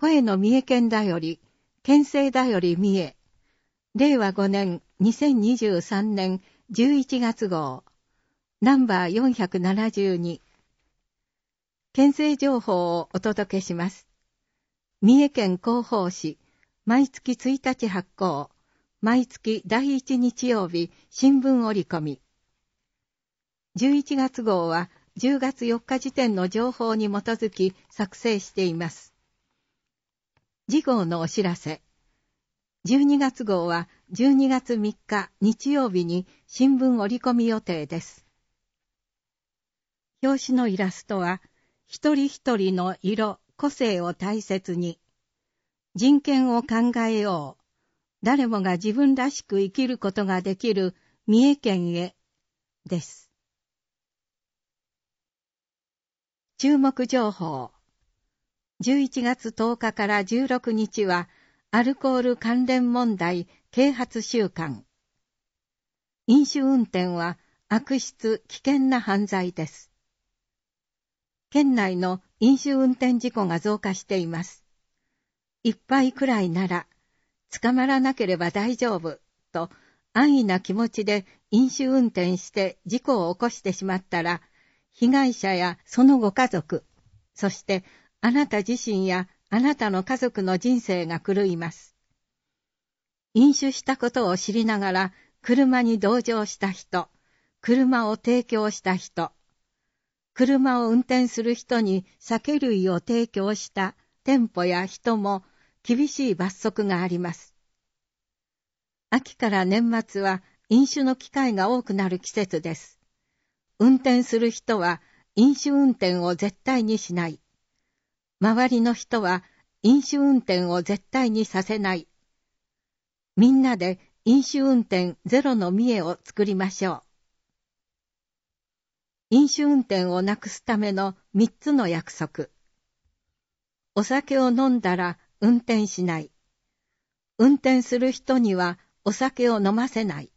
声の三重県だより、県政だより三重、令和5年2023年11月号、ナンバー472、県政情報をお届けします。三重県広報誌、毎月1日発行、毎月第1日曜日、新聞折り込み。11月号は10月4日時点の情報に基づき作成しています。次号のお知らせ。12月号は12月3日日曜日に新聞折り込み予定です。表紙のイラストは、一人一人の色、個性を大切に、人権を考えよう、誰もが自分らしく生きることができる三重県へ、です。注目情報。11月10日から16日は、アルコール関連問題啓発週間。飲酒運転は悪質危険な犯罪です。県内の飲酒運転事故が増加しています。一杯くらいなら、捕まらなければ大丈夫、と安易な気持ちで飲酒運転して事故を起こしてしまったら、被害者やそのご家族、そしてあなた自身やあなたの家族の人生が狂います。飲酒したことを知りながら車に同乗した人、車を提供した人、車を運転する人に酒類を提供した店舗や人も厳しい罰則があります。秋から年末は飲酒の機会が多くなる季節です。運転する人は飲酒運転を絶対にしない。周りの人は飲酒運転を絶対にさせない。みんなで飲酒運転ゼロの見栄を作りましょう。飲酒運転をなくすための三つの約束。お酒を飲んだら運転しない。運転する人にはお酒を飲ませない。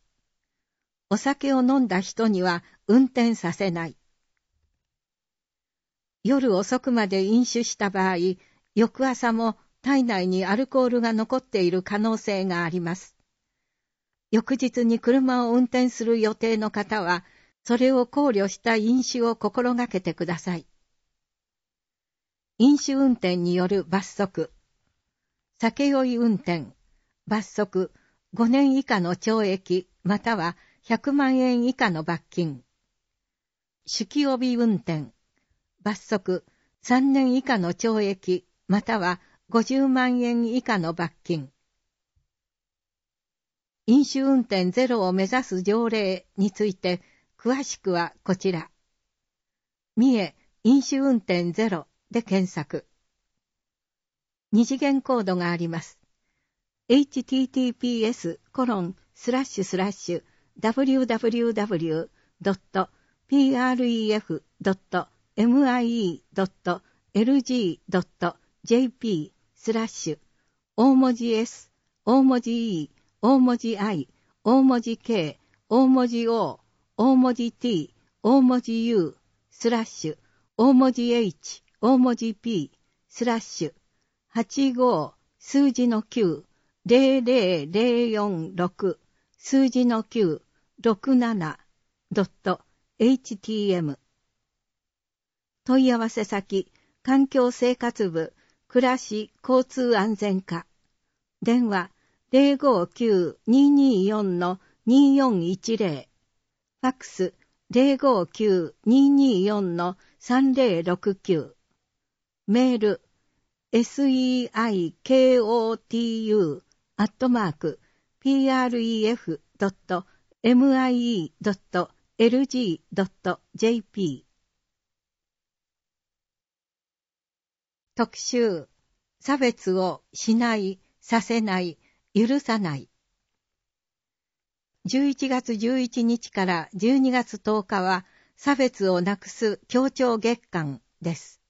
お酒を飲んだ人には運転させない。夜遅くまで飲酒した場合、翌朝も体内にアルコールが残っている可能性があります。翌日に車を運転する予定の方は、それを考慮した飲酒を心がけてください。飲酒運転による罰則。酒酔い運転。罰則5年以下の懲役または100万円以下の罰金。酒気帯び運転。罰則3年以下の懲役または50万円以下の罰金。飲酒運転ゼロを目指す条例について詳しくはこちら。三重飲酒運転ゼロで検索。二次元コードがあります。https コロンスラッシュスラッシュ www.pref.com mie.lg.jp スラッシュ大文字 S 大文字 E 大文字 I 大文字 K 大文字 O 大文字 T 大文字 U スラッシュ大文字 H 大文字 P スラッシュ85数字の9 00046数字の9 67.htm 問い合わせ先、環境生活部、暮らし交通安全課。電話059-224-2410。ファックス059-224-3069。メール seikotu アットマーク pref.mie.lg.jp 特集、差別をしない、させない、許さない。11月11日から12月10日は、差別をなくす協調月間です。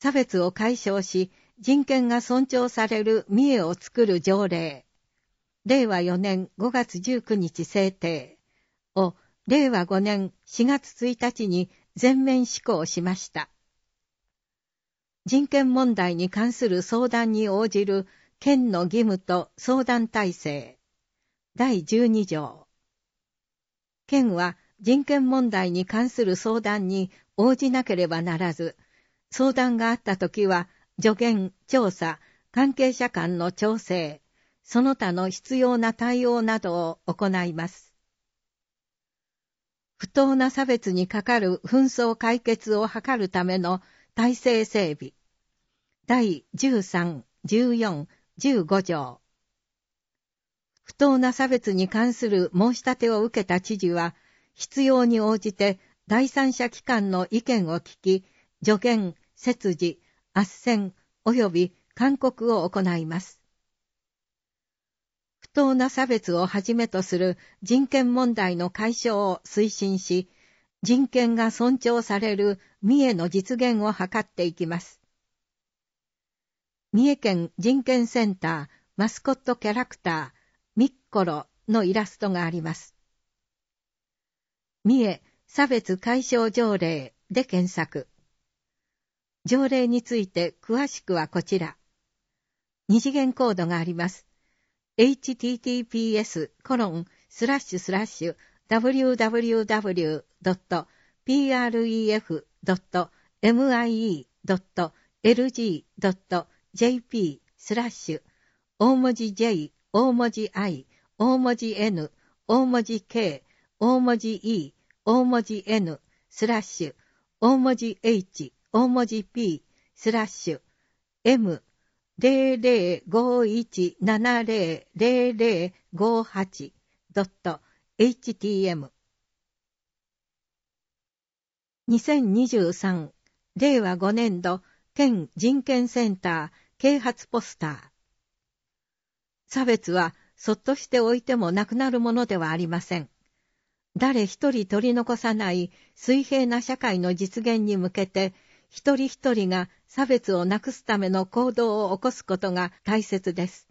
差別を解消し、人権が尊重される三重を作る条例、令和4年5月19日制定を令和5年4月1日に全面施行しました。人権問題に関する相談に応じる県の義務と相談体制第12条県は人権問題に関する相談に応じなければならず相談があった時は助言調査関係者間の調整その他の必要な対応などを行います不当な差別にかかる紛争解決を図るための体制整備第13、14、15条。不当な差別に関する申し立てを受けた知事は、必要に応じて第三者機関の意見を聞き、助言、切示、斡旋、及び勧告を行います。不当な差別をはじめとする人権問題の解消を推進し、人権が尊重される三重の実現を図っていきます。三重県人権センターマスコットキャラクター、ミッコロのイラストがあります。三重差別解消条例で検索。条例について詳しくはこちら。二次元コードがあります。https コロンスラッシュスラッシュ www.pref.mie.lg.com jp スラッシュ大文字 J 大文字 I 大文字 N 大文字 K 大文字 E 大文字 N スラッシュ大文字 H 大文字 P スラッシュ M 0051700058.htm 2023令和5年度県人権センター啓発ポスター。差別はそっとしておいてもなくなるものではありません。誰一人取り残さない水平な社会の実現に向けて、一人一人が差別をなくすための行動を起こすことが大切です。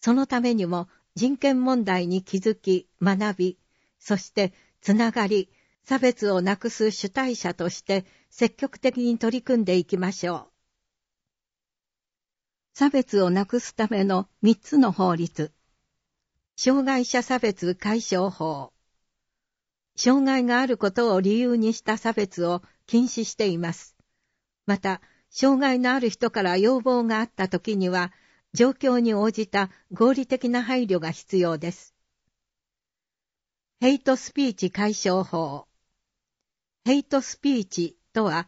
そのためにも人権問題に気づき、学び、そしてつながり、差別をなくす主体者として積極的に取り組んでいきましょう。差別をなくすための3つの法律。障害者差別解消法。障害があることを理由にした差別を禁止しています。また、障害のある人から要望があった時には、状況に応じた合理的な配慮が必要です。ヘイトスピーチ解消法。ヘイトスピーチとは、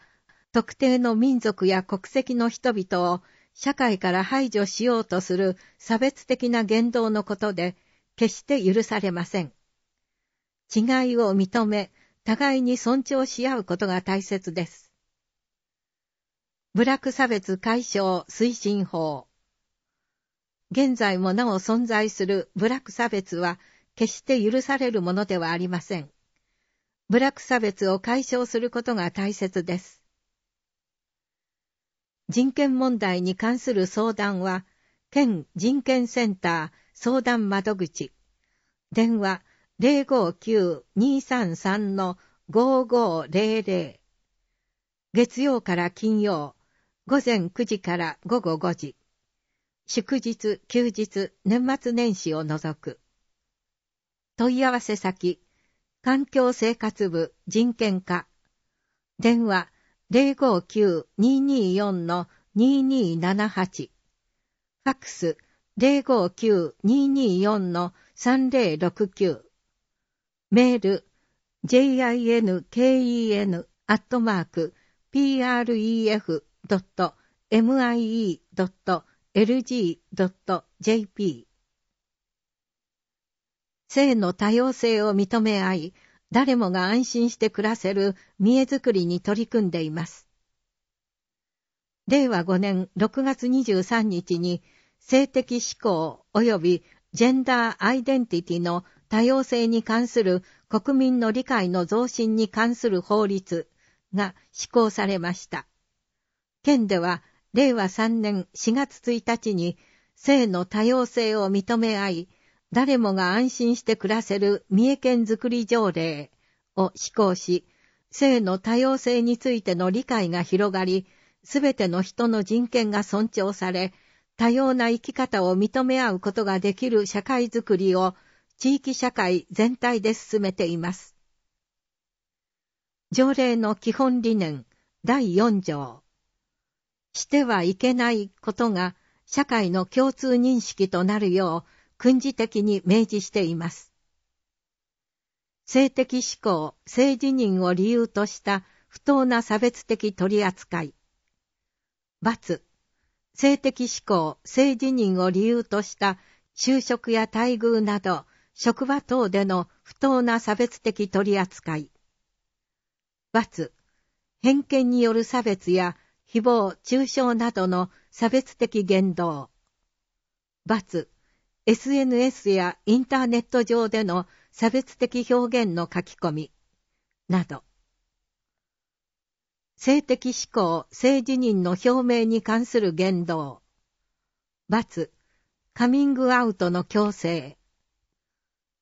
特定の民族や国籍の人々を社会から排除しようとする差別的な言動のことで、決して許されません。違いを認め、互いに尊重し合うことが大切です。部落差別解消推進法現在もなお存在する部落差別は決して許されるものではありません。ブラック差別を解消することが大切です。人権問題に関する相談は、県人権センター相談窓口、電話059-233-5500、月曜から金曜、午前9時から午後5時、祝日、休日、年末年始を除く。問い合わせ先、環境生活部人権課電話059-224-2278ファックス059-224-3069メール jinken pref.mie.lg.jp 性の多様性を認め合い、誰もが安心して暮らせる見えづくりに取り組んでいます。令和5年6月23日に、性的指向及びジェンダーアイデンティティの多様性に関する国民の理解の増進に関する法律が施行されました。県では令和3年4月1日に性の多様性を認め合い、誰もが安心して暮らせる三重県づくり条例を施行し、性の多様性についての理解が広がり、すべての人の人権が尊重され、多様な生き方を認め合うことができる社会づくりを地域社会全体で進めています。条例の基本理念第4条。してはいけないことが社会の共通認識となるよう、軍事的に明示しています。性的思考、性自認を理由とした不当な差別的取り扱い。罰、性的思考、性自認を理由とした就職や待遇など、職場等での不当な差別的取り扱い。罰、偏見による差別や誹謗中傷などの差別的言動。罰、SNS やインターネット上での差別的表現の書き込み、など、性的思考、性自認の表明に関する言動、罰、カミングアウトの強制、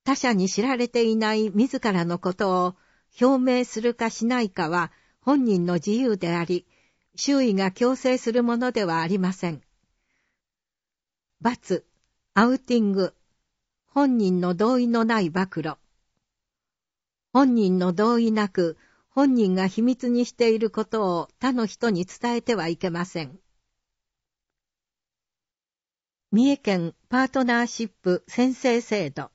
他者に知られていない自らのことを表明するかしないかは本人の自由であり、周囲が強制するものではありません。罰、アウティング。本人の同意のない暴露。本人の同意なく、本人が秘密にしていることを他の人に伝えてはいけません。三重県パートナーシップ宣誓制度。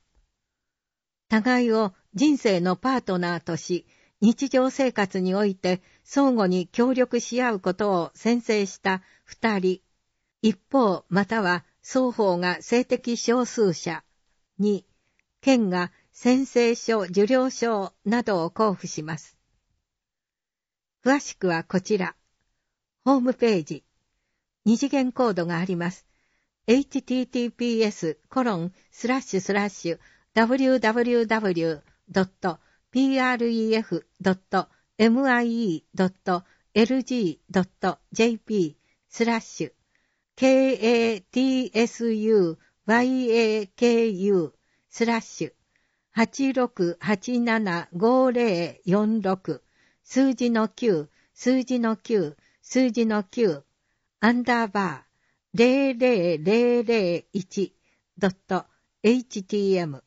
互いを人生のパートナーとし、日常生活において相互に協力し合うことを宣誓した二人、一方または双方が性的少数者。2、県が宣誓書、受領書などを交付します。詳しくはこちら。ホームページ。二次元コードがあります。https www.pref.mie.lg.jp スラッシュ katsuyaku スラッシュ86875046数字の9数字の9数字の9アンダーバー00001 .htm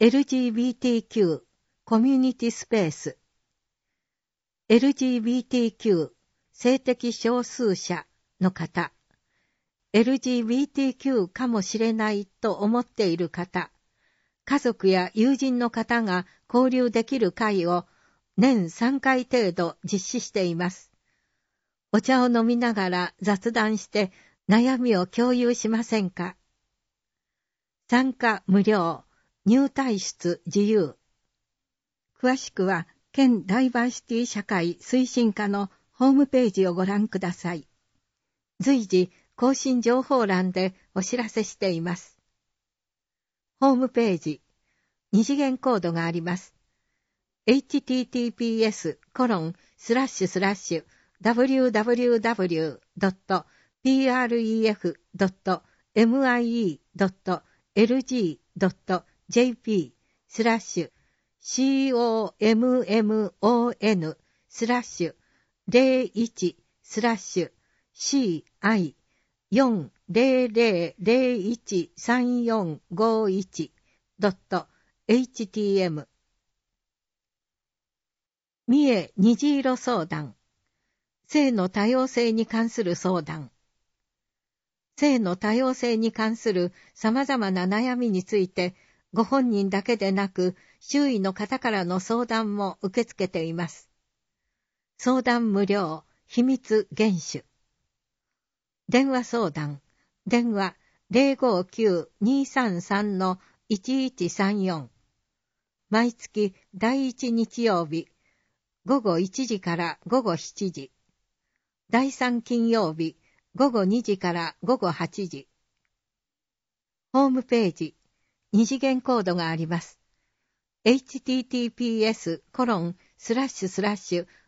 LGBTQ コミュニティスペース LGBTQ 性的少数者の方、LGBTQ かもしれないと思っている方、家族や友人の方が交流できる会を年3回程度実施しています。お茶を飲みながら雑談して悩みを共有しませんか参加無料、入退出自由。詳しくは、県ダイバーシティ社会推進課のホームページをご覧ください。随時、更新情報欄でお知らせしています。ホームページ、二次元コードがあります。https www.pref.mie.lg.jp スラッシュ common スラッシュ01スラッシュ CI400013451.htm 三重虹色相談性の多様性に関する相談性の多様性に関する様々な悩みについてご本人だけでなく周囲の方からの相談も受け付けています。相談無料、秘密厳守。電話相談、電話059-233-1134。毎月第1日曜日、午後1時から午後7時。第3金曜日、午後2時から午後8時。ホームページ、二次元コードがあります。https:// コロンスラッシュスラッシュ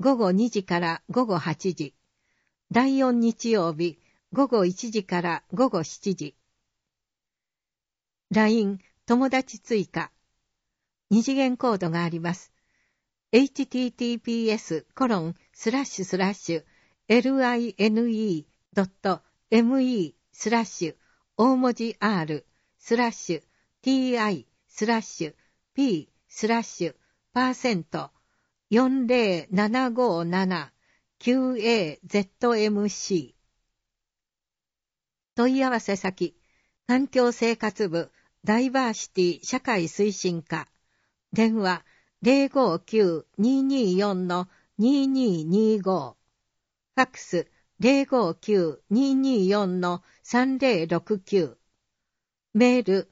午後2時から午後8時、第4日曜日午後1時から午後7時、LINE 友達追加、二次元コードがあります。https コロンスラッシュスラッシュ line.me スラッシュ大文字 R スラッシュ ti スラッシュ p スラッシュパーセント4 0 7 5 7 q a z m c 問い合わせ先、環境生活部ダイバーシティ社会推進課、電話059-224-2225、ファクス059-224-3069、メール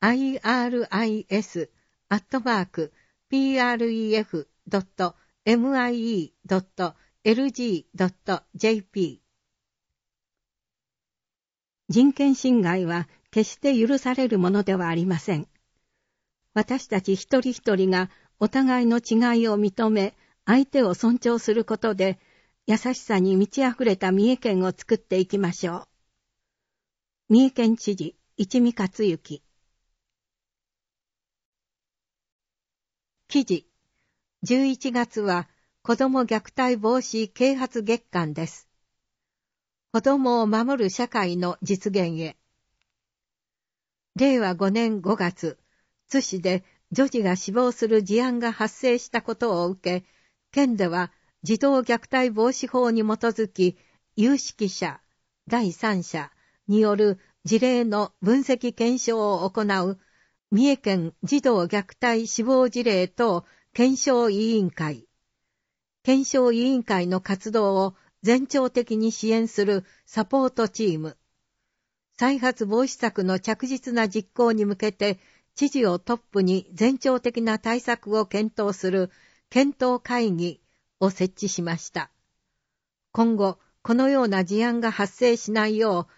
iris アットマーク pref www.mie.lg.jp 人権侵害は決して許されるものではありません。私たち一人一人がお互いの違いを認め、相手を尊重することで、優しさに満ち溢れた三重県を作っていきましょう。三重県知事、一味勝行。記事11月は子ども虐待防止啓発月間です。子どもを守る社会の実現へ。令和5年5月、津市で女児が死亡する事案が発生したことを受け、県では児童虐待防止法に基づき、有識者、第三者による事例の分析検証を行う三重県児童虐待死亡事例等検証委員会。検証委員会の活動を全庁的に支援するサポートチーム。再発防止策の着実な実行に向けて、知事をトップに全庁的な対策を検討する検討会議を設置しました。今後、このような事案が発生しないよ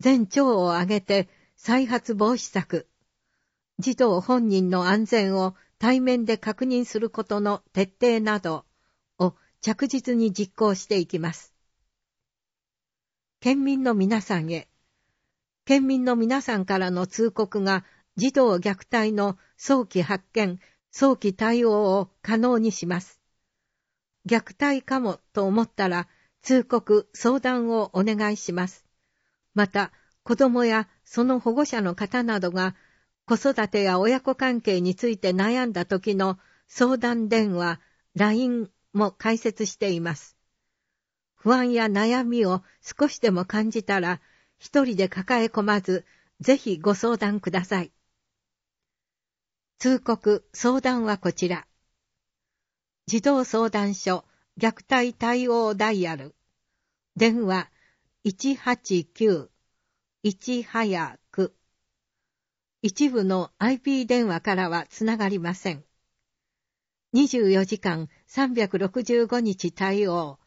う、全庁を挙げて再発防止策、児童本人の安全を対面で確認することの徹底などを着実に実行していきます。県民の皆さんへ、県民の皆さんからの通告が児童虐待の早期発見、早期対応を可能にします。虐待かもと思ったら通告、相談をお願いします。また、子供やその保護者の方などが子育てや親子関係について悩んだ時の相談電話、LINE も解説しています。不安や悩みを少しでも感じたら、一人で抱え込まず、ぜひご相談ください。通告、相談はこちら。児童相談所、虐待対応ダイヤル。電話、189、1はや一部の IP 電話からはつながりません。24時間365日対応、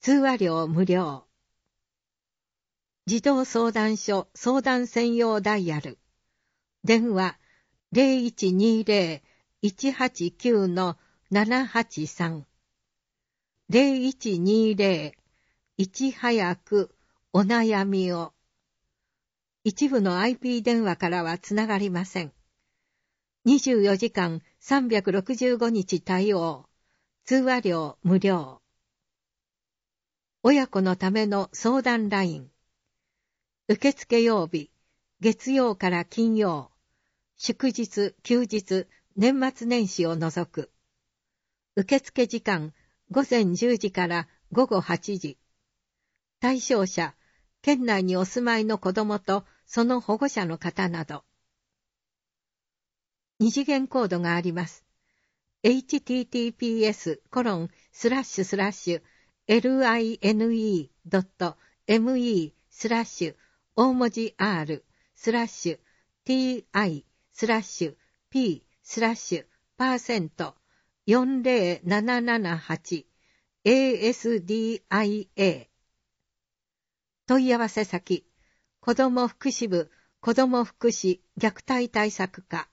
通話料無料。児童相談所相談専用ダイヤル。電話0120-189-783。0120-1早くお悩みを。一部の IP 電話からはつながりません。24時間365日対応。通話料無料。親子のための相談ライン。受付曜日、月曜から金曜、祝日、休日、年末年始を除く。受付時間、午前10時から午後8時。対象者、県内にお住まいの子供とその保護者の方など。二次元コードがあります。https コロンスラッシュスラッシュ line.me スラッシュ大文字 R スラッシュ ti スラッシュ p スラッシュパーセント40778 asdia 問い合わせ先子ども福祉部子ども福祉虐待対策課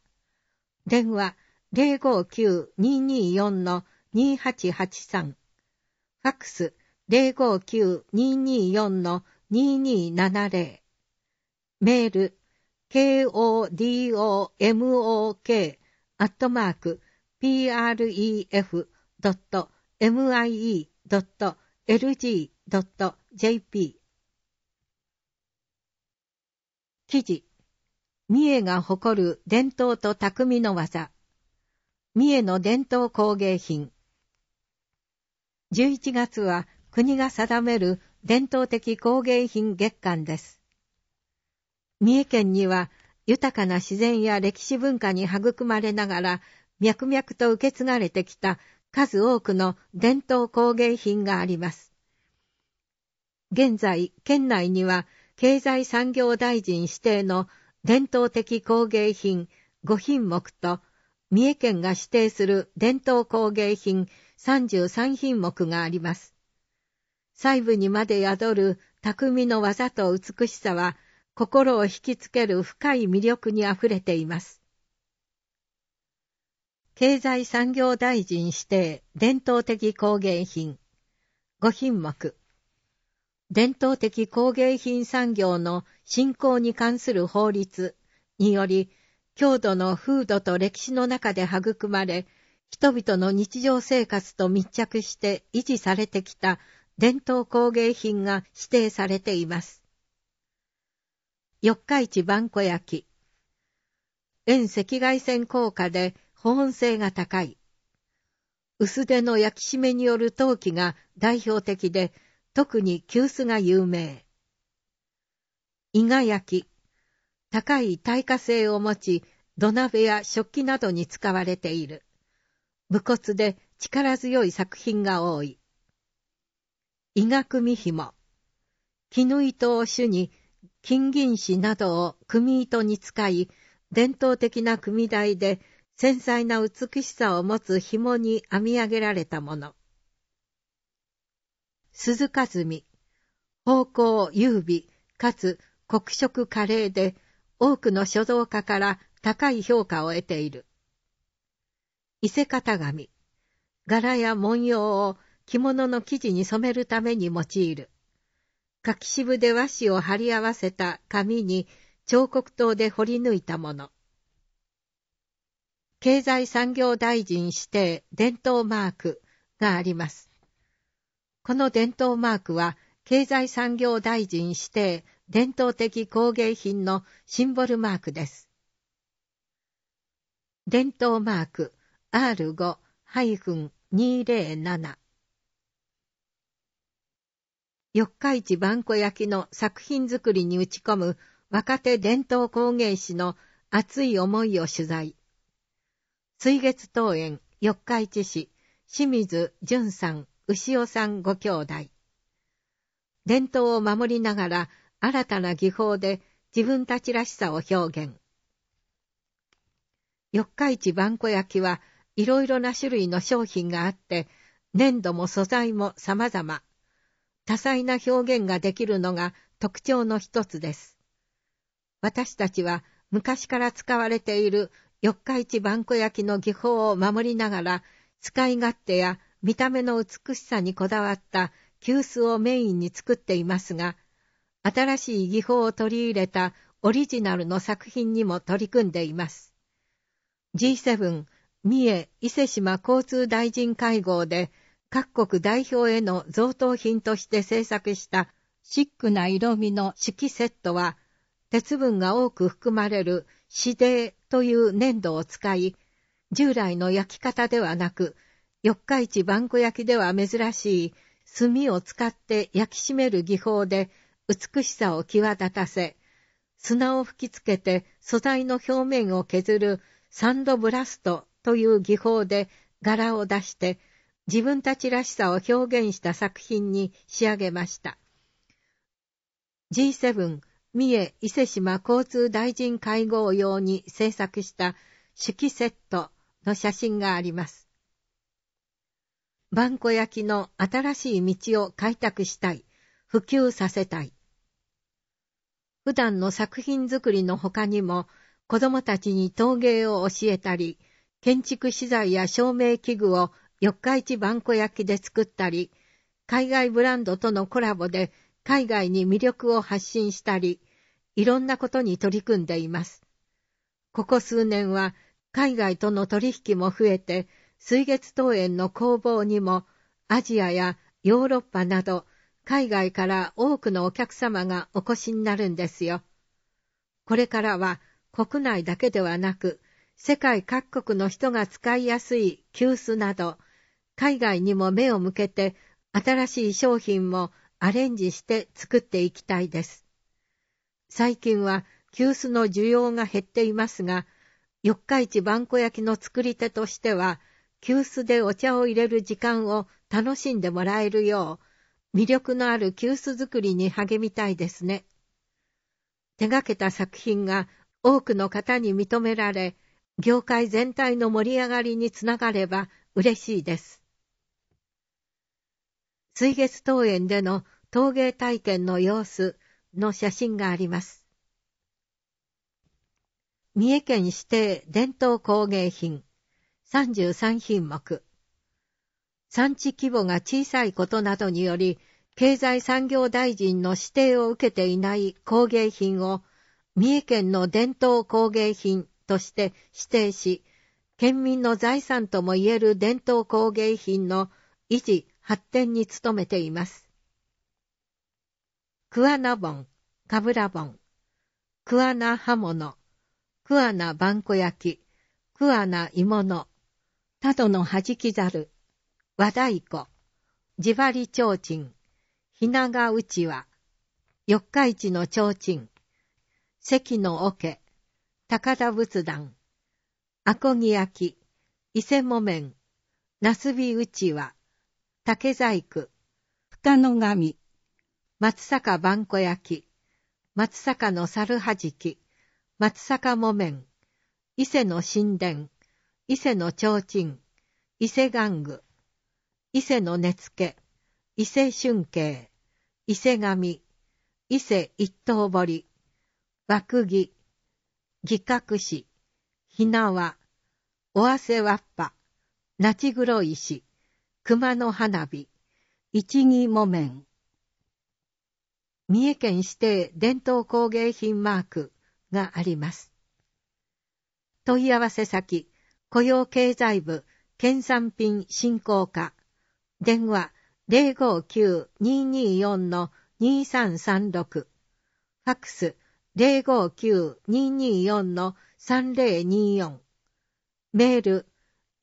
電話059-224-2883ファックス059-224-2270メール kodomok アットマーク pref.mie.lg.jp 記事。三重が誇る伝統と匠の技。三重の伝統工芸品。11月は国が定める伝統的工芸品月間です。三重県には豊かな自然や歴史文化に育まれながら脈々と受け継がれてきた数多くの伝統工芸品があります。現在、県内には経済産業大臣指定の伝統的工芸品5品目と、三重県が指定する伝統工芸品33品目があります。細部にまで宿る匠の技と美しさは、心を引きつける深い魅力にあふれています。経済産業大臣指定伝統的工芸品5品目伝統的工芸品産業の振興に関する法律により、郷土の風土と歴史の中で育まれ、人々の日常生活と密着して維持されてきた伝統工芸品が指定されています。四日市万古焼遠赤外線効果で保温性が高い。薄手の焼き締めによる陶器が代表的で、特に急須が有名。伊賀焼き、高い耐火性を持ち、土鍋や食器などに使われている。武骨で力強い作品が多い。伊賀組紐。絹糸を主に、金銀糸などを組糸に使い、伝統的な組台で繊細な美しさを持つ紐に編み上げられたもの。鈴かずみ、方向優美、かつ黒色華麗で、多くの書道家から高い評価を得ている。伊勢型紙、柄や文様を着物の生地に染めるために用いる。柿渋で和紙を貼り合わせた紙に彫刻刀で彫り抜いたもの。経済産業大臣指定伝統マークがあります。この伝統マークは、経済産業大臣指定伝統的工芸品のシンボルマークです。伝統マーク R5-207 四日市萬古焼きの作品作りに打ち込む若手伝統工芸士の熱い思いを取材。水月桃園四日市市清水淳さん牛尾さんご兄弟。伝統を守りながら新たな技法で自分たちらしさを表現。四日市万古焼はいろいろな種類の商品があって、粘土も素材も様々。多彩な表現ができるのが特徴の一つです。私たちは昔から使われている四日市万古焼の技法を守りながら、使い勝手や見た目の美しさにこだわった急須をメインに作っていますが、新しい技法を取り入れたオリジナルの作品にも取り組んでいます。G7 三重伊勢島交通大臣会合で各国代表への贈答品として制作したシックな色味の色セットは、鉄分が多く含まれる指泥という粘土を使い、従来の焼き方ではなく、四日市番古焼きでは珍しい炭を使って焼き締める技法で美しさを際立たせ、砂を吹きつけて素材の表面を削るサンドブラストという技法で柄を出して自分たちらしさを表現した作品に仕上げました。G7 三重伊勢志摩交通大臣会合用に制作した手記セットの写真があります。バ古焼の新しい道を開拓したい、普及させたい。普段の作品作りの他にも、子供たちに陶芸を教えたり、建築資材や照明器具を四日市万古焼で作ったり、海外ブランドとのコラボで海外に魅力を発信したり、いろんなことに取り組んでいます。ここ数年は海外との取引も増えて、水月桃園の工房にもアジアやヨーロッパなど海外から多くのお客様がお越しになるんですよ。これからは国内だけではなく世界各国の人が使いやすい急須など海外にも目を向けて新しい商品もアレンジして作っていきたいです。最近は急須の需要が減っていますが、四日市万古焼の作り手としては、急須でお茶を入れる時間を楽しんでもらえるよう、魅力のある急須作りに励みたいですね。手がけた作品が多くの方に認められ、業界全体の盛り上がりにつながれば嬉しいです。水月桃園での陶芸体験の様子の写真があります。三重県指定伝統工芸品33品目。産地規模が小さいことなどにより、経済産業大臣の指定を受けていない工芸品を、三重県の伝統工芸品として指定し、県民の財産ともいえる伝統工芸品の維持・発展に努めています。桑名盆、かぶら盆、桑名刃物、桑名番小焼き、桑名鋳物、たどの弾きざる、和太鼓、地ばり提灯、ひながうちわ、四日市の提灯、関の桶、高田仏壇、あこぎ焼き、伊勢木綿、なすびうちわ、竹細工、深野さ松坂番こ焼き、松坂の猿はじき、松坂木綿、伊勢の神殿、伊勢の提灯、伊勢玩具、伊勢の根付、伊勢春慶、伊勢神、伊勢一刀堀、枠木、義隠し、ひなわ、おあせわっぱ、なちぐろ石、熊の花火、一木木綿。三重県指定伝統工芸品マークがあります。問い合わせ先、雇用経済部、県産品振興課。電話059-224-2336。ファクス059-224-3024。メール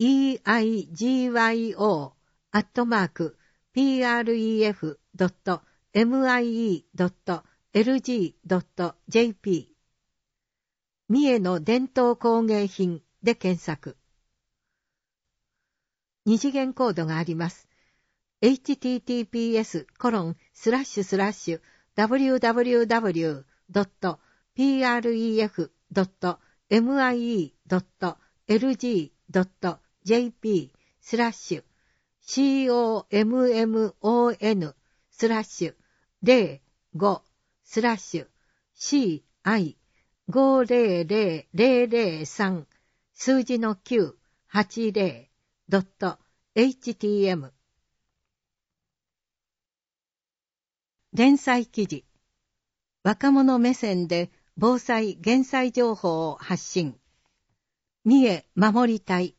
eigyo.pref.mie.lg.jp 三重の伝統工芸品で検索。二次元コードがあります。https コロンスラッシュスラッシュ www.pref.mie.lg.jp スラッシュ common スラッシュ05スラッシュ ci500003 数字の980 .htm 連載記事若者目線で防災・減災情報を発信三重守り隊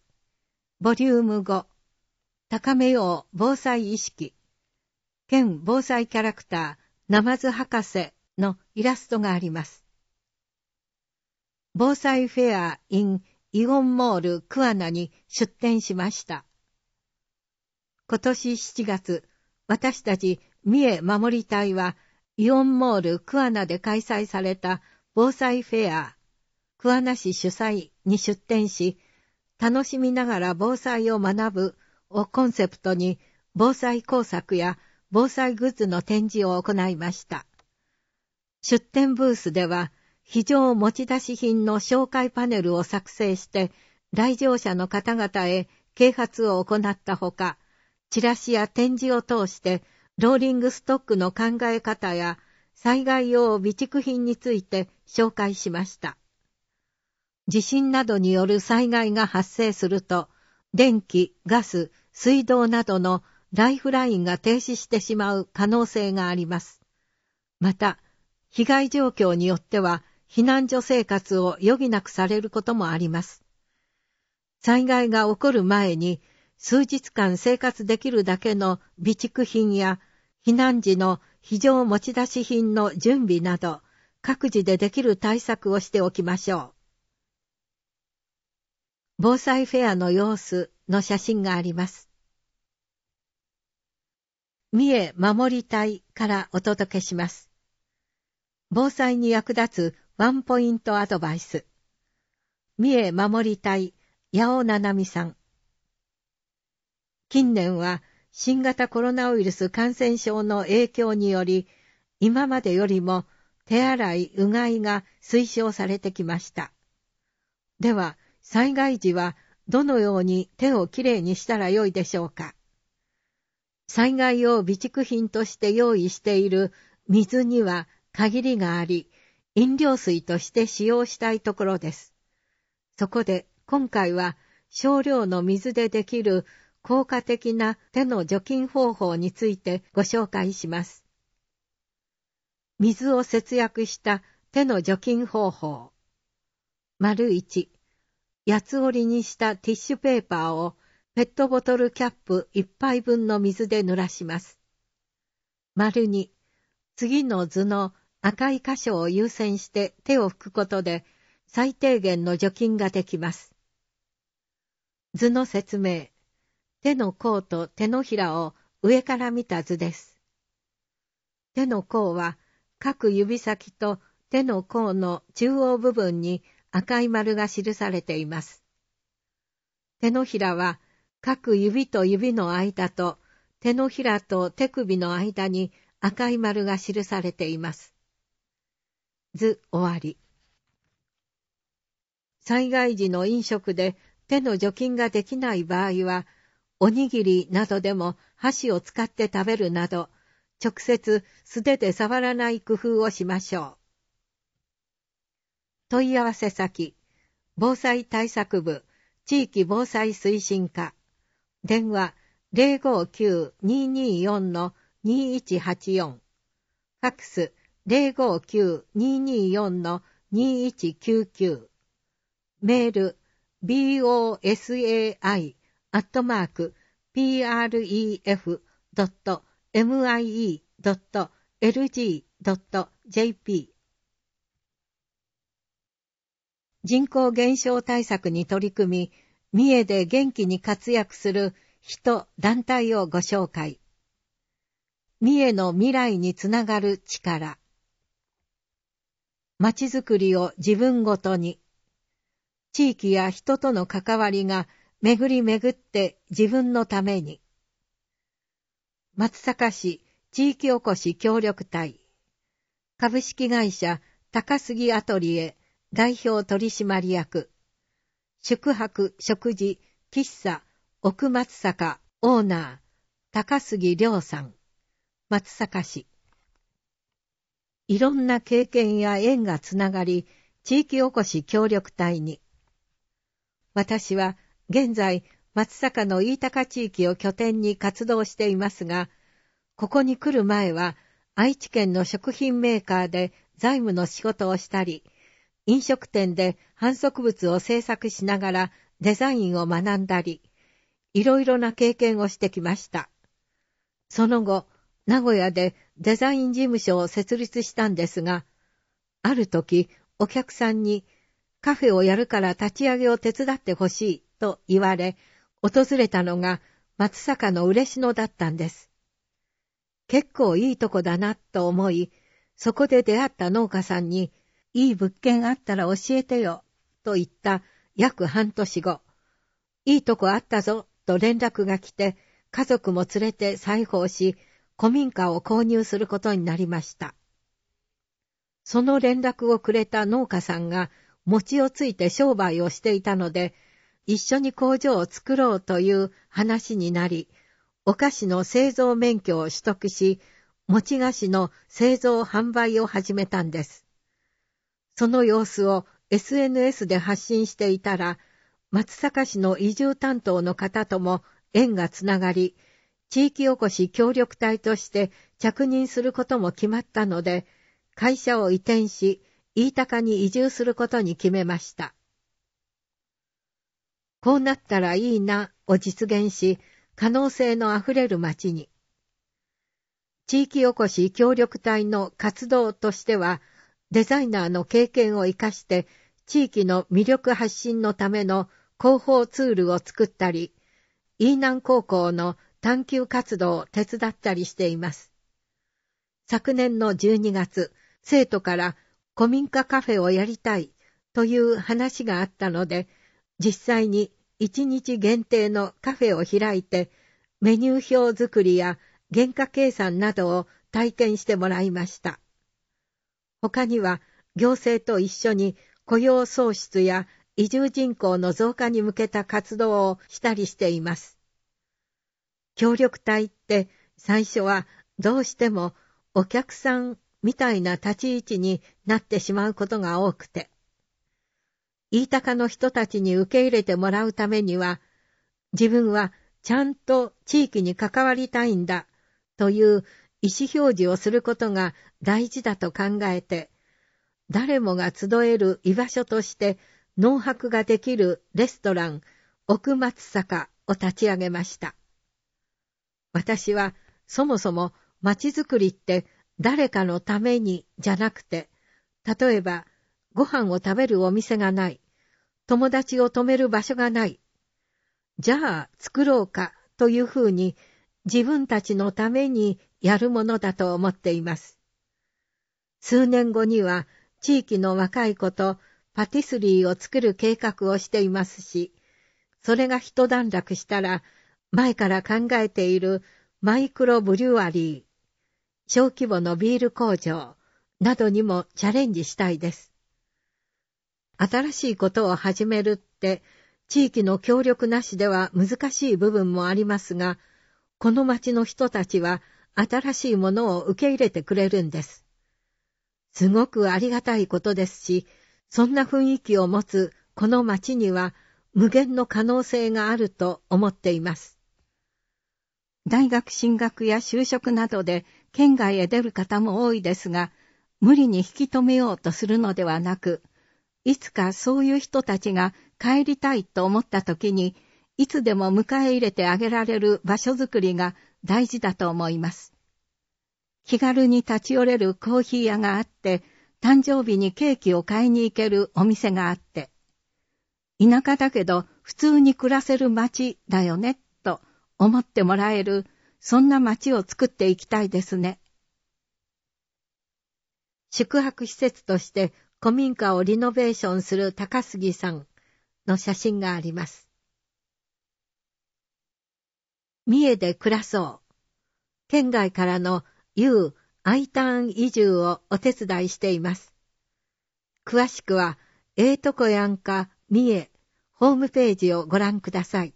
ボリューム5高めよう防災意識県防災キャラクターナマズ博士のイラストがあります。防災フェア in イオンモール桑名に出店しました。今年7月、私たち三重守り隊は、イオンモール桑名で開催された防災フェア、桑名市主催に出展し、楽しみながら防災を学ぶをコンセプトに、防災工作や防災グッズの展示を行いました。出展ブースでは、非常持ち出し品の紹介パネルを作成して、来場者の方々へ啓発を行ったほか、チラシや展示を通して、ローリングストックの考え方や、災害用備蓄品について紹介しました。地震などによる災害が発生すると、電気、ガス、水道などのライフラインが停止してしまう可能性があります。また、被害状況によっては、避難所生活を余儀なくされることもあります。災害が起こる前に数日間生活できるだけの備蓄品や避難時の非常持ち出し品の準備など各自でできる対策をしておきましょう。防災フェアの様子の写真があります。三重守り隊からお届けします。防災に役立つワンポイントアドバイス。三重守りい、八尾七海さん。近年は新型コロナウイルス感染症の影響により、今までよりも手洗い、うがいが推奨されてきました。では、災害時はどのように手をきれいにしたらよいでしょうか。災害用備蓄品として用意している水には限りがあり、飲料水として使用したいところです。そこで今回は少量の水でできる効果的な手の除菌方法についてご紹介します。水を節約した手の除菌方法。丸1、八つ折りにしたティッシュペーパーをペットボトルキャップ1杯分の水で濡らします。丸2、次の図の赤い箇所を優先して手を拭くことで最低限の除菌ができます。図の説明。手の甲と手のひらを上から見た図です。手の甲は各指先と手の甲の中央部分に赤い丸が記されています。手のひらは各指と指の間と手のひらと手首の間に赤い丸が記されています。図終わり。災害時の飲食で手の除菌ができない場合は、おにぎりなどでも箸を使って食べるなど、直接素手で触らない工夫をしましょう。問い合わせ先、防災対策部、地域防災推進課、電話059-224-2184、ファックス059-224-2199メール bosai アットマーク pref.mie.lg.jp 人口減少対策に取り組み、三重で元気に活躍する人、団体をご紹介。三重の未来につながる力。ちづくりを自分ごとに。地域や人との関わりが巡り巡って自分のために。松阪市地域おこし協力隊株式会社高杉アトリエ代表取締役宿泊食事喫茶奥松阪オーナー高杉亮さん松阪市いろんな経験や縁がつながり、地域おこし協力隊に。私は現在、松坂の飯高地域を拠点に活動していますが、ここに来る前は、愛知県の食品メーカーで財務の仕事をしたり、飲食店で販促物を制作しながらデザインを学んだり、いろいろな経験をしてきました。その後、名古屋でデザイン事務所を設立したんですが、ある時、お客さんに、カフェをやるから立ち上げを手伝ってほしいと言われ、訪れたのが松坂の嬉野だったんです。結構いいとこだなと思い、そこで出会った農家さんに、いい物件あったら教えてよと言った約半年後、いいとこあったぞと連絡が来て、家族も連れて裁縫し、古民家を購入することになりました。その連絡をくれた農家さんが餅をついて商売をしていたので、一緒に工場を作ろうという話になり、お菓子の製造免許を取得し、餅菓子の製造販売を始めたんです。その様子を SNS で発信していたら、松阪市の移住担当の方とも縁がつながり、地域おこし協力隊として着任することも決まったので、会社を移転し、飯高に移住することに決めました。こうなったらいいなを実現し、可能性のあふれる街に。地域おこし協力隊の活動としては、デザイナーの経験を生かして、地域の魅力発信のための広報ツールを作ったり、飯南高校の探求活動を手伝ったりしています。昨年の12月、生徒から古民家カフェをやりたいという話があったので、実際に1日限定のカフェを開いて、メニュー表作りや原価計算などを体験してもらいました。他には行政と一緒に雇用創出や移住人口の増加に向けた活動をしたりしています。協力隊って最初はどうしてもお客さんみたいな立ち位置になってしまうことが多くて、飯高の人たちに受け入れてもらうためには、自分はちゃんと地域に関わりたいんだという意思表示をすることが大事だと考えて、誰もが集える居場所として農泊ができるレストラン、奥松坂を立ち上げました。私はそもそも町づくりって誰かのためにじゃなくて、例えばご飯を食べるお店がない、友達を泊める場所がない、じゃあ作ろうかというふうに自分たちのためにやるものだと思っています。数年後には地域の若い子とパティスリーを作る計画をしていますし、それが一段落したら前から考えているマイクロブリュワリー、小規模のビール工場などにもチャレンジしたいです。新しいことを始めるって地域の協力なしでは難しい部分もありますが、この町の人たちは新しいものを受け入れてくれるんです。すごくありがたいことですし、そんな雰囲気を持つこの町には無限の可能性があると思っています。大学進学や就職などで県外へ出る方も多いですが、無理に引き止めようとするのではなく、いつかそういう人たちが帰りたいと思った時に、いつでも迎え入れてあげられる場所づくりが大事だと思います。気軽に立ち寄れるコーヒー屋があって、誕生日にケーキを買いに行けるお店があって、田舎だけど普通に暮らせる街だよね思ってもらえる、そんな街を作っていきたいですね。宿泊施設として古民家をリノベーションする高杉さんの写真があります。三重で暮らそう。県外からの U アイターン移住をお手伝いしています。詳しくは、ええとこやんか三重ホームページをご覧ください。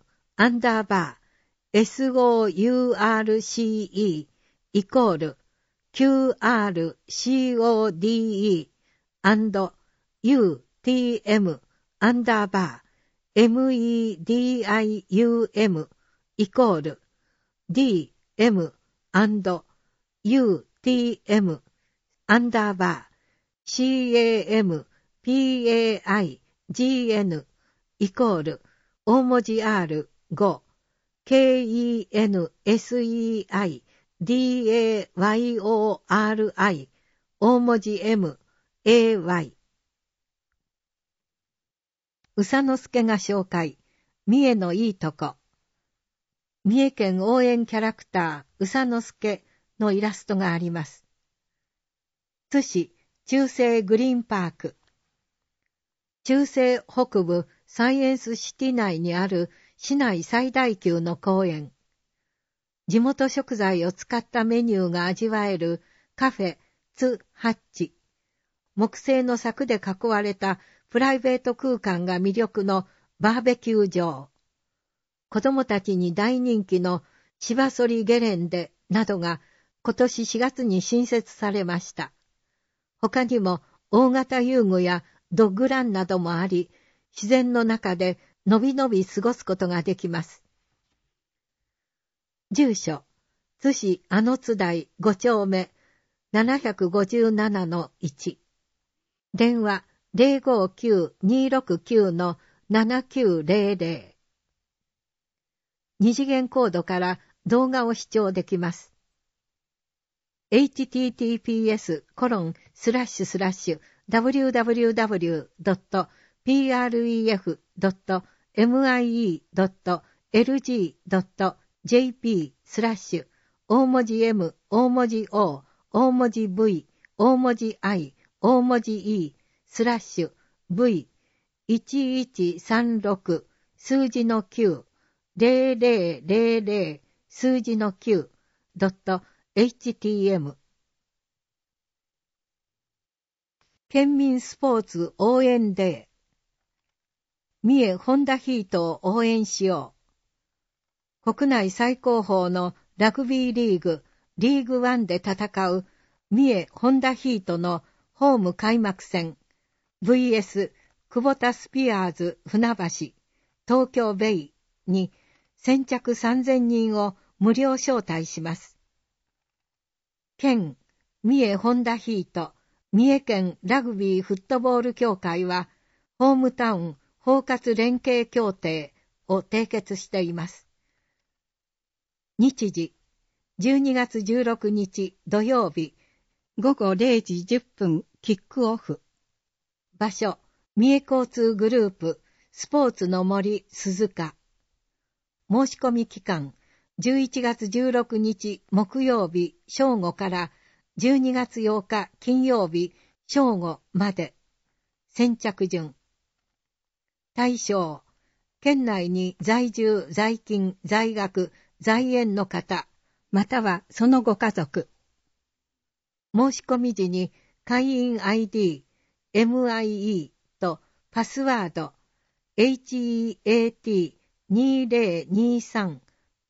アンダーバー、source イコール qrcode アンド utm アンダーバー、medium イコール dm アンド utm アンダーバー、cam pai gn イコール大文字 R 5 k-e-n-s-e-i-d-a-y-o-r-i 大文字 m ay さのす助が紹介三重のいいとこ三重県応援キャラクターさのす助のイラストがあります津市中西グリーンパーク中西北部サイエンスシティ内にある市内最大級の公園。地元食材を使ったメニューが味わえるカフェツ・ハッチ。木製の柵で囲われたプライベート空間が魅力のバーベキュー場。子供たちに大人気の芝ソりゲレンデなどが今年4月に新設されました。他にも大型遊具やドッグランなどもあり、自然の中でのびのび過ごすことができます。住所、津市あの津台5丁目757-1電話059-269-7900二次元コードから動画を視聴できます。https コロンスラッシュスラッシュ www.pref.com mie.lg.jp スラッシュ大文字 M 大文字 O 大文字 V 大文字 I 大文字 E スラッシュ V 1136数字の9 0000数字の 9.htm 県民スポーツ応援デー三重ホンダヒートを応援しよう。国内最高峰のラグビーリーグ、リーグワンで戦う三重ホンダヒートのホーム開幕戦、VS 久保田スピアーズ船橋、東京ベイに先着3000人を無料招待します。県、三重ホンダヒート、三重県ラグビーフットボール協会は、ホームタウン包括連携協定を締結しています。日時、12月16日土曜日、午後0時10分キックオフ。場所、三重交通グループ、スポーツの森鈴鹿。申し込み期間、11月16日木曜日正午から12月8日金曜日正午まで。先着順。対象、県内に在住、在勤、在学、在園の方、またはそのご家族。申し込み時に会員 ID、MIE とパスワード、HEAT2023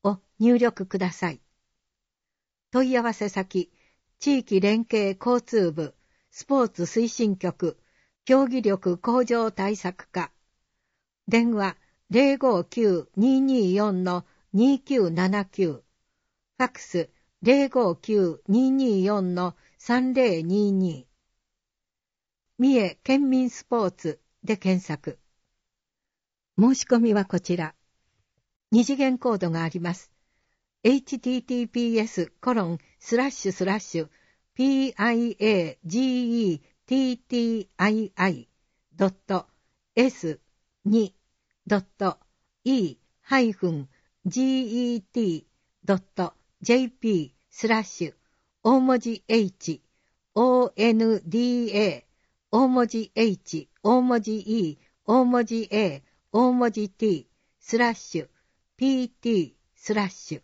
を入力ください。問い合わせ先、地域連携交通部、スポーツ推進局、競技力向上対策課、電話059-224-2979ファックス059-224-3022三重県民スポーツで検索申し込みはこちら二次元コードがあります https コロンスラッシュスラッシュ p i a g e t t i i s 2.e-get.jp スラッシュ大文字 H ONDA 大文字 H 大文字 E 大文字 A 大文字 T スラッシュ PT スラッシュ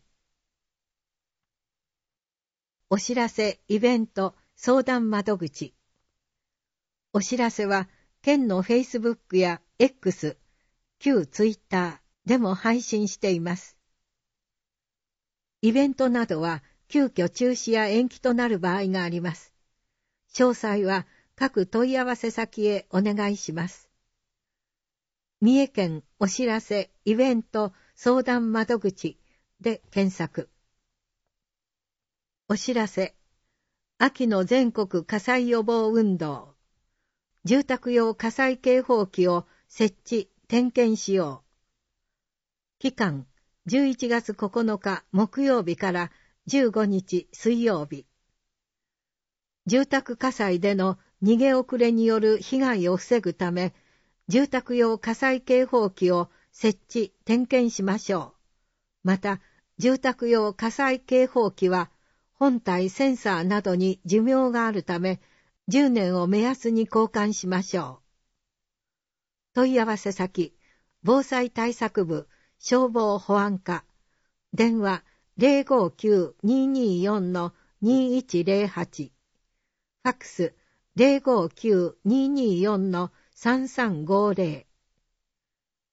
お知らせイベント相談窓口お知らせは県の Facebook や X、旧 Twitter でも配信しています。イベントなどは急遽中止や延期となる場合があります。詳細は各問い合わせ先へお願いします。三重県お知らせイベント相談窓口で検索。お知らせ秋の全国火災予防運動住宅用火災警報器を設置、点検しよう。期間、11月9日木曜日から15日水曜日。住宅火災での逃げ遅れによる被害を防ぐため、住宅用火災警報器を設置、点検しましょう。また、住宅用火災警報器は、本体センサーなどに寿命があるため、10年を目安に交換しましょう。問い合わせ先、防災対策部、消防保安課、電話059-224-2108、ファクス059-224-3350、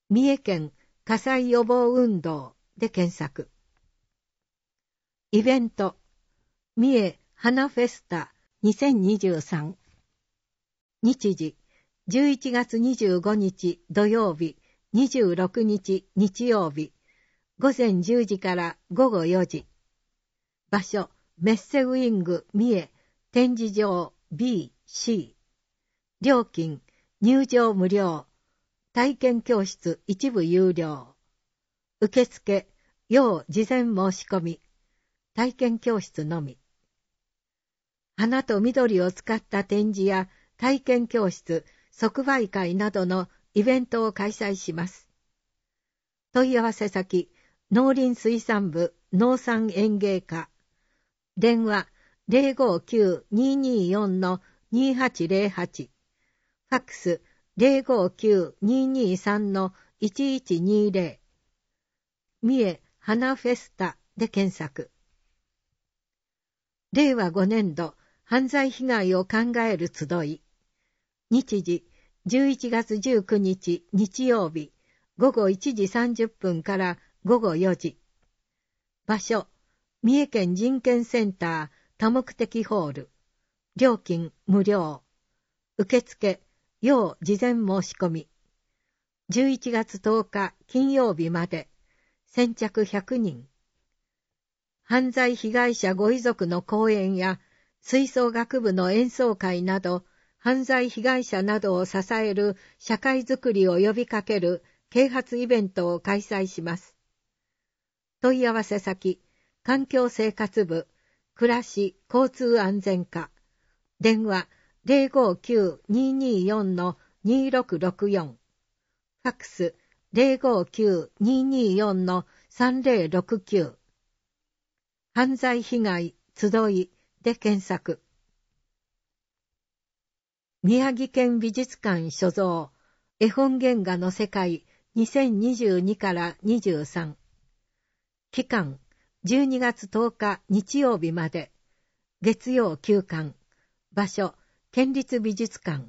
三重県火災予防運動で検索。イベント、三重花フェスタ2023日時11月25日土曜日26日日曜日午前10時から午後4時場所メッセウィング三重展示場 BC 料金入場無料体験教室一部有料受付要事前申し込み体験教室のみ花と緑を使った展示や体験教室、即売会などのイベントを開催します。問い合わせ先、農林水産部農産園芸課、電話059-224-2808、ファックス059-223-1120、三重花フェスタで検索。令和5年度犯罪被害を考える集い。日時、11月19日日曜日、午後1時30分から午後4時。場所、三重県人権センター多目的ホール。料金無料。受付、要事前申し込み。11月10日金曜日まで、先着100人。犯罪被害者ご遺族の講演や吹奏楽部の演奏会など、犯罪被害者などを支える社会づくりを呼びかける啓発イベントを開催します。問い合わせ先、環境生活部、暮らし交通安全課、電話059-224-2664、ファクス059-224-3069、犯罪被害集いで検索。宮城県美術館所蔵絵本原画の世界2022から23期間12月10日日曜日まで月曜休館場所県立美術館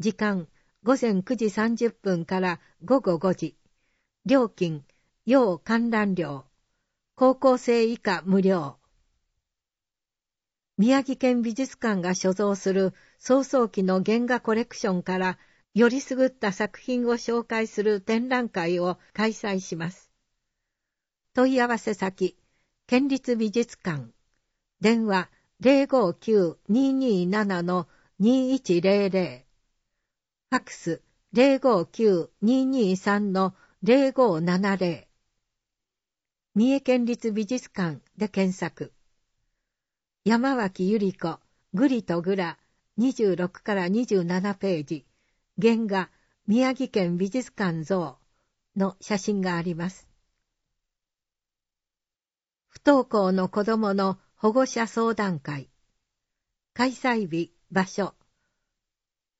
時間午前9時30分から午後5時料金要観覧料高校生以下無料宮城県美術館が所蔵する早々期の原画コレクションからよりすぐった作品を紹介する展覧会を開催します。問い合わせ先、県立美術館、電話059-227-2100、ファクス059-223-0570、三重県立美術館で検索。山脇百合子、ぐりとぐら、26から27ページ、原画、宮城県美術館像の写真があります。不登校の子供の保護者相談会。開催日、場所。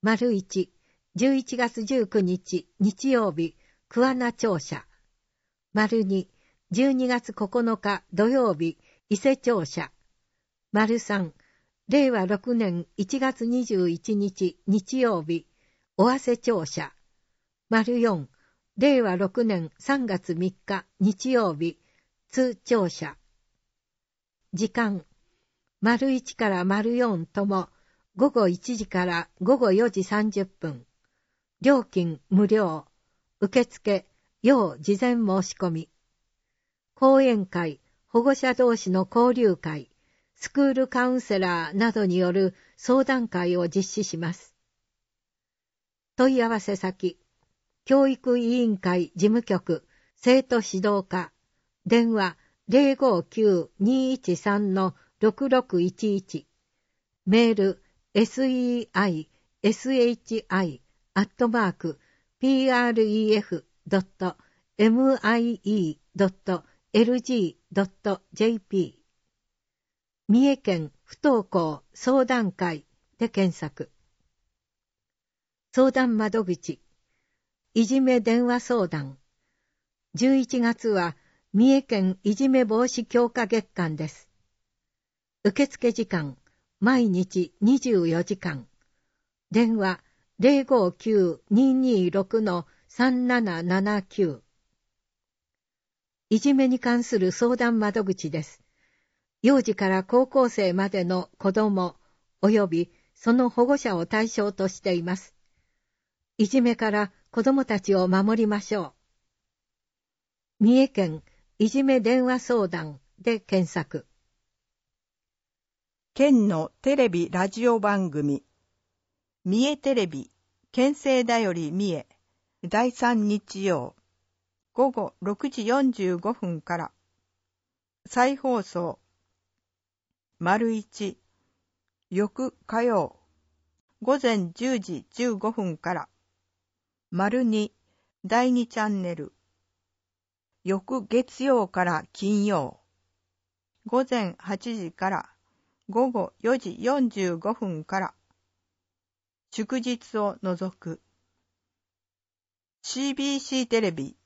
丸1、11月19日、日曜日、桑名庁舎。丸2、12月9日、土曜日、伊勢庁舎。丸3、令和6年1月21日日曜日、尾鷲庁舎。丸4、令和6年3月3日日曜日、通庁舎。時間、丸1から丸4とも、午後1時から午後4時30分。料金無料。受付、要事前申し込み。講演会、保護者同士の交流会。スクールカウンセラーなどによる相談会を実施します。問い合わせ先、教育委員会事務局生徒指導課、電話059-213-6611、メール sei, shi, アッ pref.mie.lg.jp 三重県不登校相談会で検索。相談窓口、いじめ電話相談。11月は三重県いじめ防止強化月間です。受付時間、毎日24時間。電話059-226-3779。いじめに関する相談窓口です。幼児から高校生までの子供及びその保護者を対象としています。いじめから子供たちを守りましょう。三重県いじめ電話相談で検索。県のテレビ・ラジオ番組、三重テレビ、県政だより三重、第3日曜、午後6時45分から、再放送、丸一、翌火曜、午前10時15分から、丸二、第二チャンネル、翌月曜から金曜、午前8時から午後4時45分から、祝日を除く、CBC テレビ、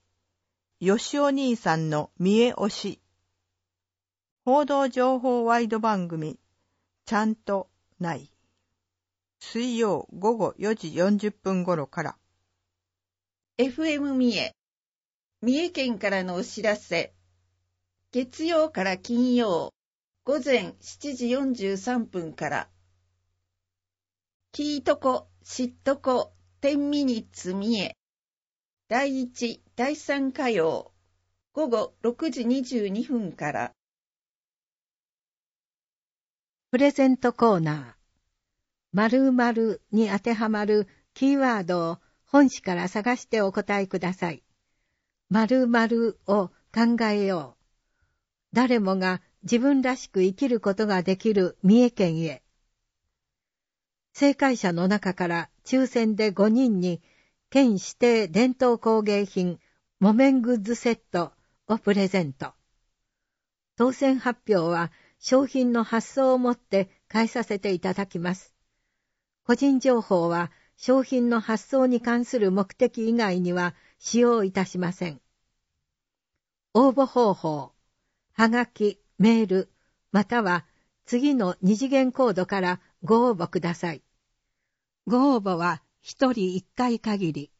よしお兄さんの見え推し、報道情報ワイド番組、ちゃんとない。水曜午後4時40分頃から。FM 三重。三重県からのお知らせ。月曜から金曜、午前7時43分から。聞いとこ、知っとこ、10ミニッツ三重。第1、第3火曜、午後6時22分から。プレゼントコーナー。〇〇に当てはまるキーワードを本誌から探してお答えください。〇〇を考えよう。誰もが自分らしく生きることができる三重県へ。正解者の中から抽選で5人に、県指定伝統工芸品木綿グッズセットをプレゼント。当選発表は商品の発送をもって返させていただきます。個人情報は商品の発送に関する目的以外には使用いたしません。応募方法、はがき、メール、または次の二次元コードからご応募ください。ご応募は一人一回限り。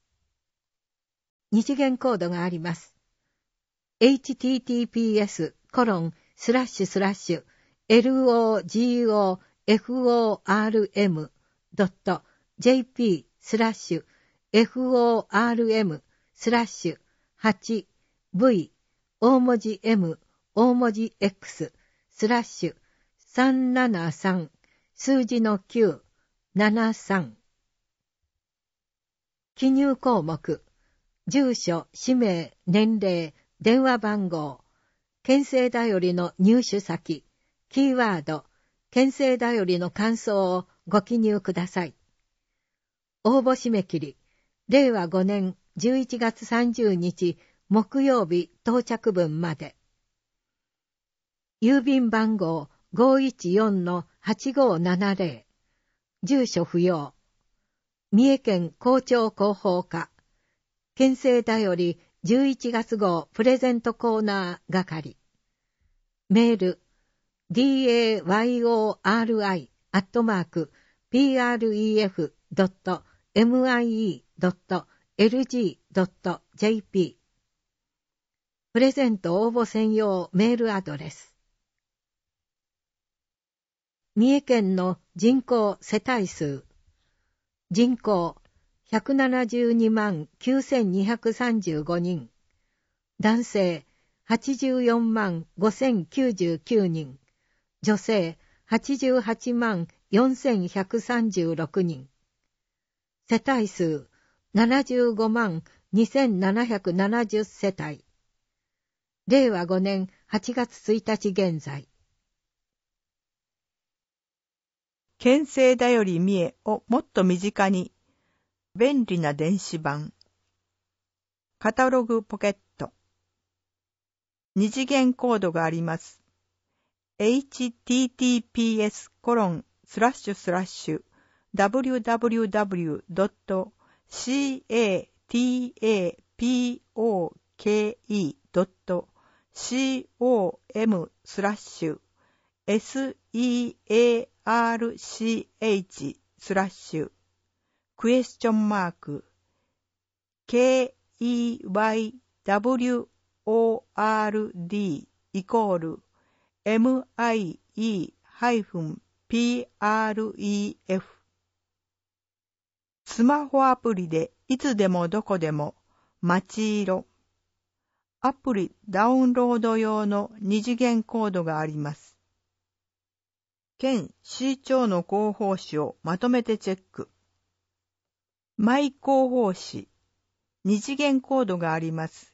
二次元コードがあります。https:// スラッシュスラッシュ logoform.jp スラッシュ form スラッシュ 8v 大文字 m 大文字 x スラッシュ373数字の973記入項目住所氏名年齢電話番号県政だよりの入手先、キーワード、県政だよりの感想をご記入ください。応募締め切り、令和5年11月30日木曜日到着分まで。郵便番号514-8570住所不要三重県校長広報課県政だより11月号プレゼントコーナー係。メール、dayori.pref.mie.lg.jp プレゼント応募専用メールアドレス。三重県の人口世帯数。人口172万9235人、男性84万5099人、女性88万4136人、世帯数75万2770世帯、令和5年8月1日現在、県政だより三重をもっと身近に便利な電子版カタログポケット二次元コードがあります。https コロンスラッシュスラッシュ www.catapoke.com スラッシュ search スラッシュクエスチョンマーク、k-e-y-w-o-r-d イコール m-i-e-p-r-e-f スマホアプリでいつでもどこでも街色アプリダウンロード用の二次元コードがあります。県 C 庁の広報誌をまとめてチェック。マイ広報誌、二次元コードがあります。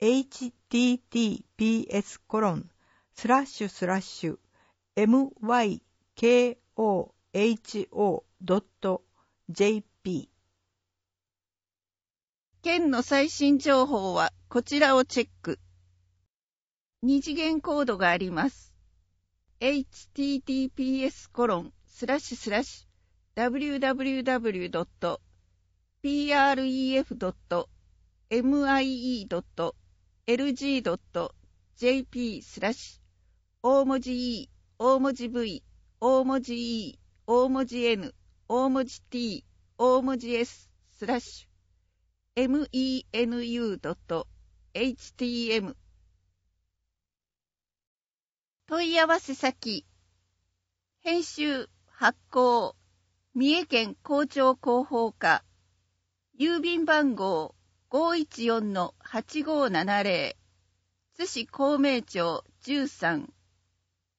https コロンスラッシュスラッシュ mykoho.jp 県の最新情報はこちらをチェック。二次元コードがあります。https コロンスラッシュスラッシュ www. pref.mie.lg.jp スラッシュ大文字 E 大文字 V 大文字 E 大文字 N 大文字 T 大文字 S スラッシュ menu.htm 問い合わせ先編集発行三重県校長広報課郵便番号514-8570津市公明町13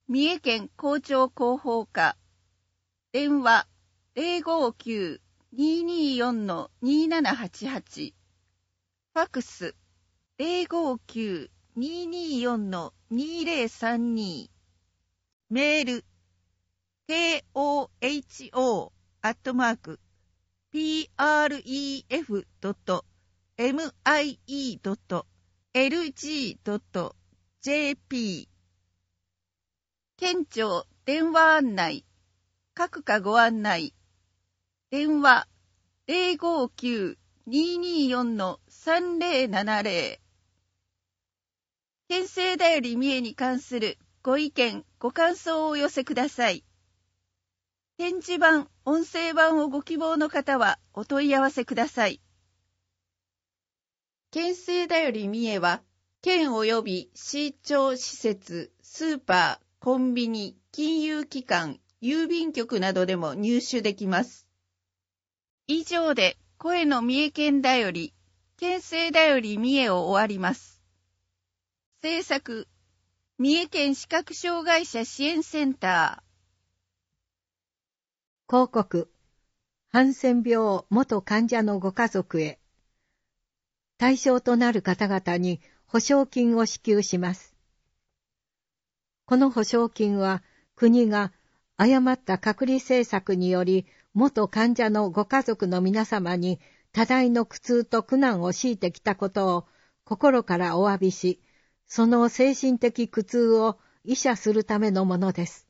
三重県校長広報課電話059-224-2788ファクス059-224-2032メール koho アットマーク pref.mie.lg.jp 県庁電話案内各課ご案内電話059-224-3070 県政だより三重に関するご意見、ご感想をお寄せください。展示版、音声版をご希望の方はお問い合わせください。県政だより三重は、県及び市庁施設、スーパー、コンビニ、金融機関、郵便局などでも入手できます。以上で、声の三重県だより、県政だより三重を終わります。制作、三重県視覚障害者支援センター。広告、ハンセン病元患者のご家族へ、対象となる方々に保証金を支給します。この保証金は国が誤った隔離政策により元患者のご家族の皆様に多大の苦痛と苦難を強いてきたことを心からお詫びし、その精神的苦痛を医者するためのものです。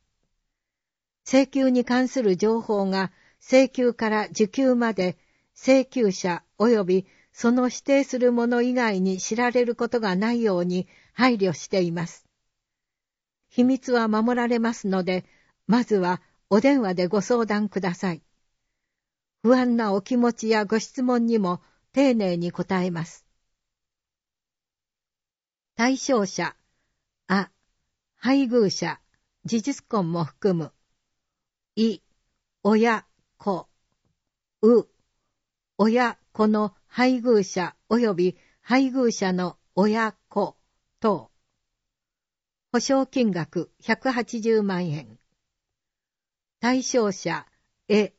請求に関する情報が請求から受給まで請求者及びその指定するもの以外に知られることがないように配慮しています。秘密は守られますので、まずはお電話でご相談ください。不安なお気持ちやご質問にも丁寧に答えます。対象者、あ、配偶者、事実婚も含む。い、親子、う、親子の配偶者及び配偶者の親子等。保証金額180万円。対象者、え、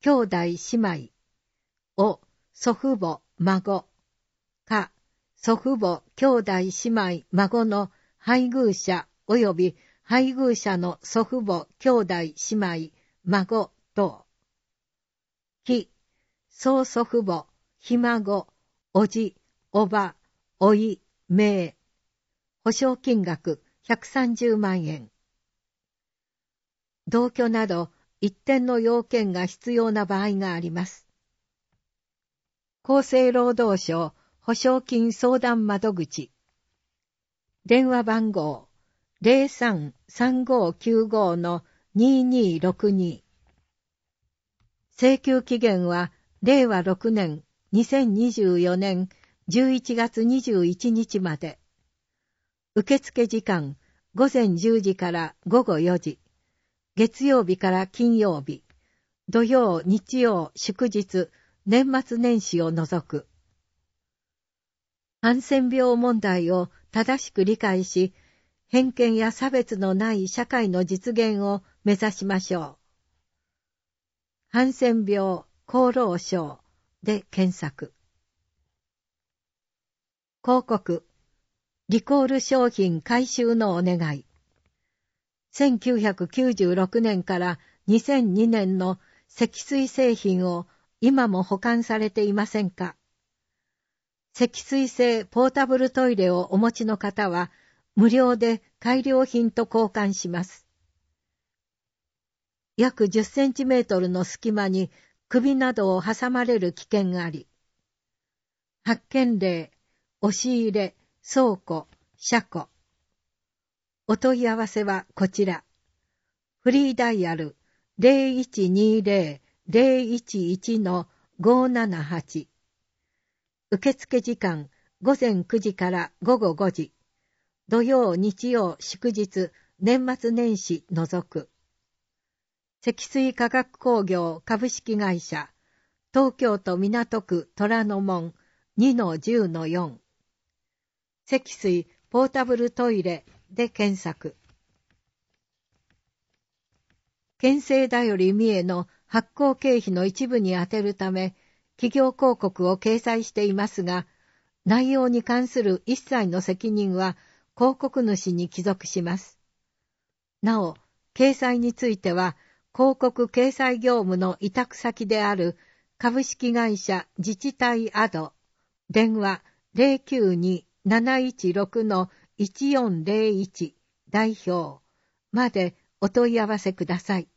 兄弟姉妹、を、祖父母、孫、か、祖父母、兄弟姉妹、孫の配偶者及び配偶者の祖父母、兄弟、姉妹、孫等。非、曽祖父母、ひ孫、おじ、おば、おい、名。保証金額130万円。同居など一点の要件が必要な場合があります。厚生労働省保証金相談窓口電話番号03-3595 2262請求期限は令和6年2024年11月21日まで受付時間午前10時から午後4時月曜日から金曜日土曜日曜祝日年末年始を除くハンセン病問題を正しく理解し偏見や差別のない社会の実現を目指しましょう。ハンセン病、厚労省で検索。広告、リコール商品回収のお願い。1996年から2002年の積水製品を今も保管されていませんか積水性ポータブルトイレをお持ちの方は、無料で改良品と交換します。約10センチメートルの隙間に首などを挟まれる危険があり、発見例、押し入れ、倉庫、車庫。お問い合わせはこちら。フリーダイヤル0120-011-578受付時間午前9時から午後5時。土曜、日曜、祝日、年末年始除く。積水化学工業株式会社、東京都港区虎ノ門2-10-4。積水ポータブルトイレで検索。県政だより三重の発行経費の一部に充てるため、企業広告を掲載していますが、内容に関する一切の責任は広告主に帰属します。なお、掲載については、広告掲載業務の委託先である株式会社自治体アド、電話092-716-1401代表までお問い合わせください。